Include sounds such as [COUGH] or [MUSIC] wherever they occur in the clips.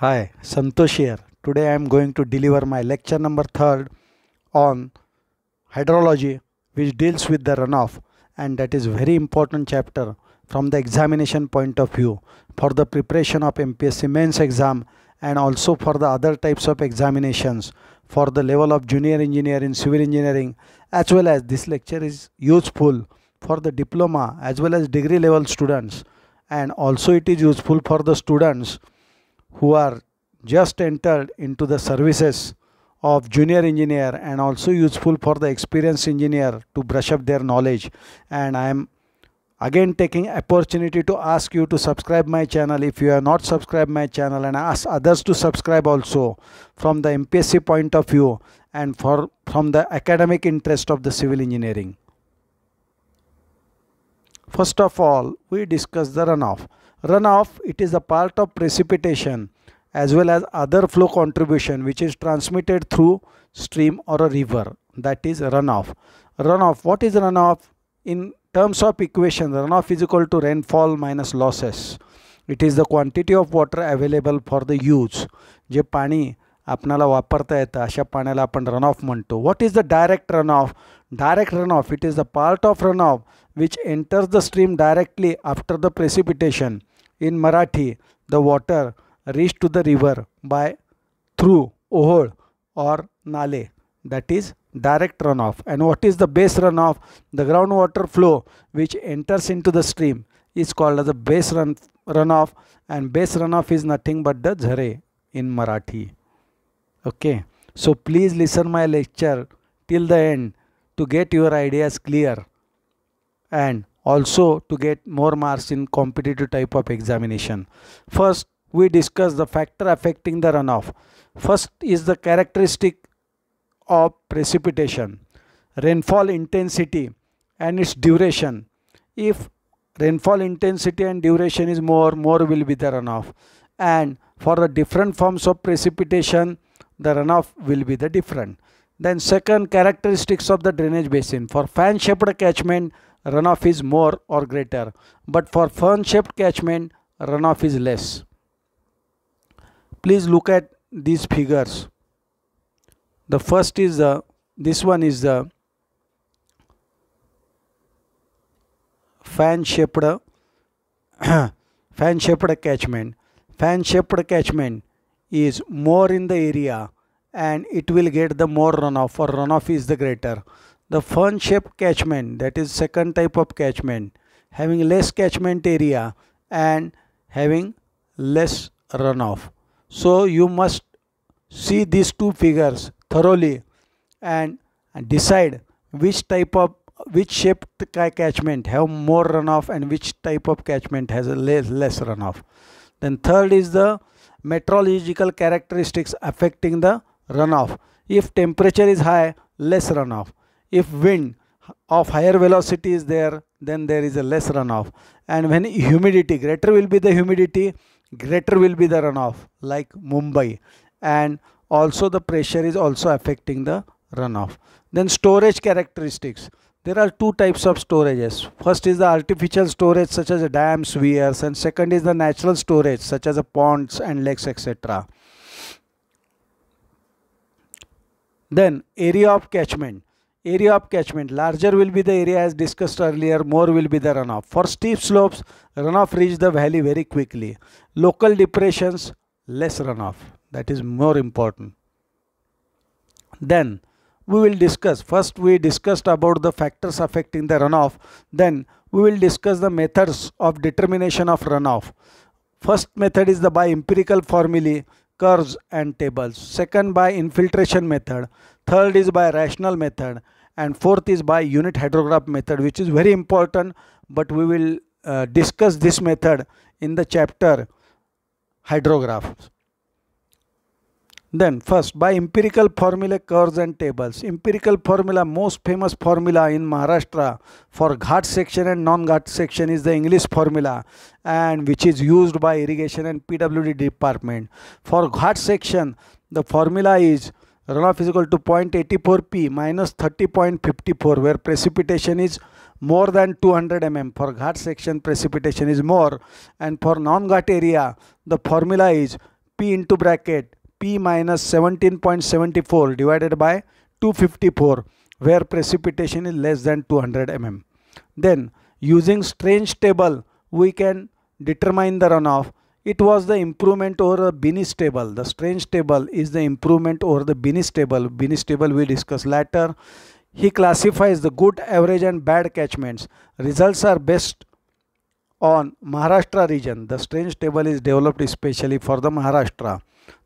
Hi, Santosh here. Today I am going to deliver my lecture number 3 on hydrology which deals with the runoff and that is very important chapter from the examination point of view for the preparation of MPSC mains exam and also for the other types of examinations for the level of junior engineer in civil engineering as well as this lecture is useful for the diploma as well as degree level students and also it is useful for the students who are just entered into the services of junior engineer and also useful for the experienced engineer to brush up their knowledge and i am again taking opportunity to ask you to subscribe my channel if you have not subscribed my channel and ask others to subscribe also from the mpsc point of view and for from the academic interest of the civil engineering first of all we discuss the runoff runoff it is a part of precipitation as well as other flow contribution which is transmitted through stream or a river that is runoff runoff what is runoff in terms of equation runoff is equal to rainfall minus losses it is the quantity of water available for the use je pani apnala vaparta yeta asha panyala apan runoff mhanto what is the direct runoff direct runoff it is a part of runoff which enters the stream directly after the precipitation in Marathi, the water reached to the river by through ohol or nale, that is direct runoff. And what is the base runoff? The groundwater flow which enters into the stream is called as a base run runoff, and base runoff is nothing but the jhare in Marathi. Okay, so please listen my lecture till the end to get your ideas clear and also to get more marks in competitive type of examination. First, we discuss the factor affecting the runoff. First is the characteristic of precipitation, rainfall intensity and its duration. If rainfall intensity and duration is more, more will be the runoff. And for the different forms of precipitation, the runoff will be the different. Then second characteristics of the drainage basin. For fan-shaped catchment, runoff is more or greater. But for fern shaped catchment, runoff is less. Please look at these figures. The first is the, this one is the fan shaped [COUGHS] fan shaped catchment fan shaped catchment is more in the area and it will get the more runoff for runoff is the greater the fern shaped catchment that is second type of catchment having less catchment area and having less runoff so you must see these two figures thoroughly and decide which type of which shape catchment have more runoff and which type of catchment has less, less runoff. Then third is the meteorological characteristics affecting the runoff. If temperature is high, less runoff if wind of higher velocity is there then there is a less runoff and when humidity greater will be the humidity greater will be the runoff like Mumbai and also the pressure is also affecting the runoff then storage characteristics there are two types of storages first is the artificial storage such as dams weirs and second is the natural storage such as ponds and lakes etc then area of catchment Area of catchment. Larger will be the area as discussed earlier, more will be the runoff. For steep slopes, runoff reach the valley very quickly. Local depressions, less runoff. That is more important. Then we will discuss, first we discussed about the factors affecting the runoff. Then we will discuss the methods of determination of runoff. First method is the by empirical formulae curves and tables. Second by infiltration method. Third is by rational method and fourth is by unit hydrograph method which is very important but we will uh, discuss this method in the chapter hydrographs. Then first by empirical formula curves and tables. Empirical formula most famous formula in Maharashtra for ghat section and non-ghat section is the English formula and which is used by irrigation and PWD department. For ghat section the formula is runoff is equal to 0.84p minus 30.54 where precipitation is more than 200 mm. For Ghat section precipitation is more and for non-Ghat area the formula is P into bracket P minus 17.74 divided by 254 where precipitation is less than 200 mm. Then using strange table we can determine the runoff it was the improvement over Binis table. The strange table is the improvement over the Binis table. Binis table we discuss later. He classifies the good, average and bad catchments. Results are best on Maharashtra region. The strange table is developed especially for the Maharashtra.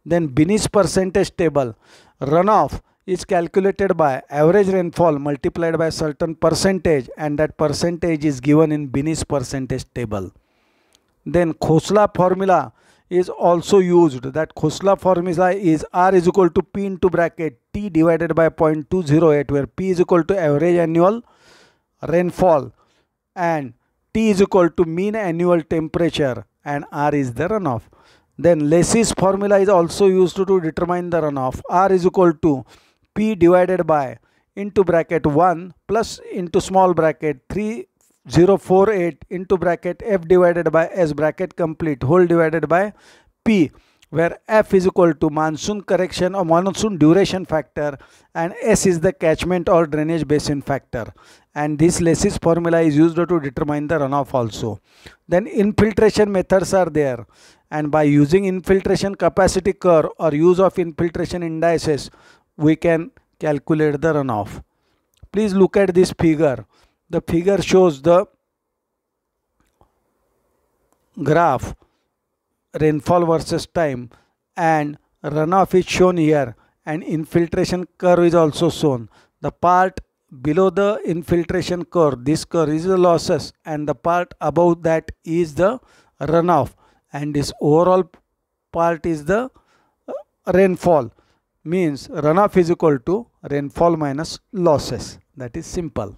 Then Binis percentage table. Runoff is calculated by average rainfall multiplied by certain percentage and that percentage is given in Binis percentage table. Then Khosla formula is also used that Khosla formula is R is equal to P into bracket T divided by 0.208 where P is equal to average annual rainfall and T is equal to mean annual temperature and R is the runoff. Then Lacy's formula is also used to determine the runoff. R is equal to P divided by into bracket 1 plus into small bracket 3 0.48 into bracket f divided by s bracket complete whole divided by p where f is equal to monsoon correction or monsoon duration factor and s is the catchment or drainage basin factor and this Lacy's formula is used to determine the runoff also. Then infiltration methods are there and by using infiltration capacity curve or use of infiltration indices we can calculate the runoff. Please look at this figure the figure shows the graph rainfall versus time and runoff is shown here and infiltration curve is also shown the part below the infiltration curve this curve is the losses and the part above that is the runoff and this overall part is the uh, rainfall means runoff is equal to rainfall minus losses that is simple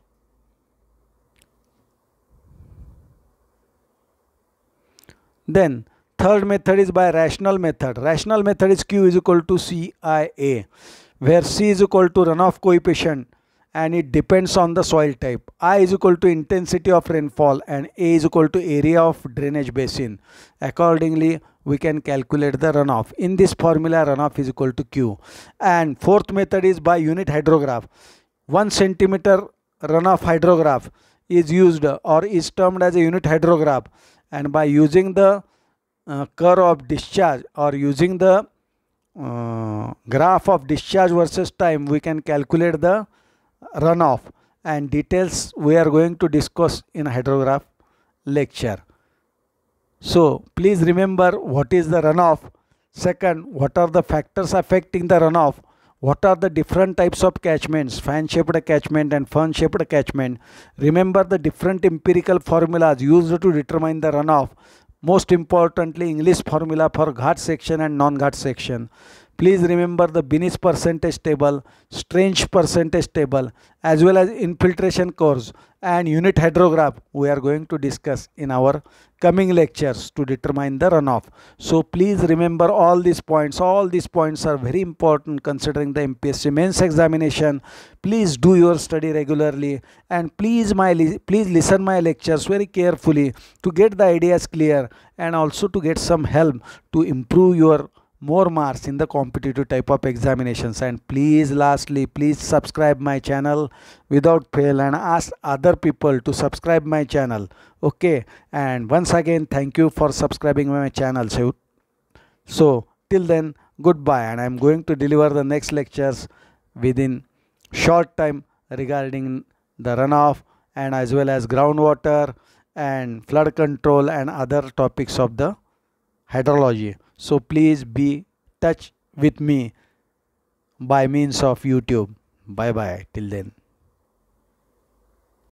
Then third method is by rational method. Rational method is Q is equal to CIA where C is equal to runoff coefficient and it depends on the soil type. I is equal to intensity of rainfall and A is equal to area of drainage basin. Accordingly, we can calculate the runoff. In this formula, runoff is equal to Q. And fourth method is by unit hydrograph. One centimeter runoff hydrograph is used or is termed as a unit hydrograph and by using the uh, curve of discharge or using the uh, graph of discharge versus time we can calculate the runoff and details we are going to discuss in hydrograph lecture. So please remember what is the runoff second what are the factors affecting the runoff what are the different types of catchments, fan-shaped catchment and fan shaped catchment. Remember the different empirical formulas used to determine the runoff. Most importantly, English formula for ghat section and non-ghat section. Please remember the binis percentage table, strange percentage table, as well as infiltration course and unit hydrograph we are going to discuss in our coming lectures to determine the runoff. So please remember all these points. All these points are very important considering the MPSC mains examination. Please do your study regularly and please my li please listen my lectures very carefully to get the ideas clear and also to get some help to improve your more marks in the competitive type of examinations and please lastly please subscribe my channel without fail and ask other people to subscribe my channel okay and once again thank you for subscribing my channel so, so till then goodbye and i'm going to deliver the next lectures within short time regarding the runoff and as well as groundwater and flood control and other topics of the hydrology so please be touch with me by means of youtube bye bye till then